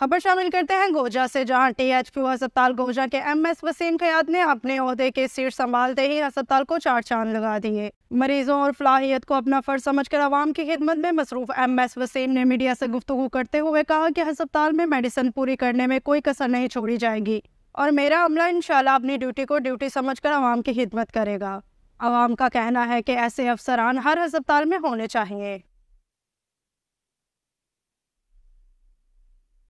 खबर शामिल करते हैं गोजा से जहां टीएचक्यू अस्पताल गोजा के एमएस वसीम खयाद ने अपने अहदे के सिर संभालते ही अस्पताल को चार चांद लगा दिए मरीजों और फलाहियत को अपना फर्ज समझकर आवाम की खिदमत में मसरूफ एमएस वसीम ने मीडिया से गुफ्तु करते हुए कहा कि अस्पताल में मेडिसिन पूरी करने में कोई कसर नहीं छोड़ी जाएगी और मेरा अमला इन अपनी ड्यूटी को ड्यूटी समझ कर आवाम की खिदमत करेगा आवाम का कहना है कि ऐसे अफसरान हर अस्पताल में होने चाहिए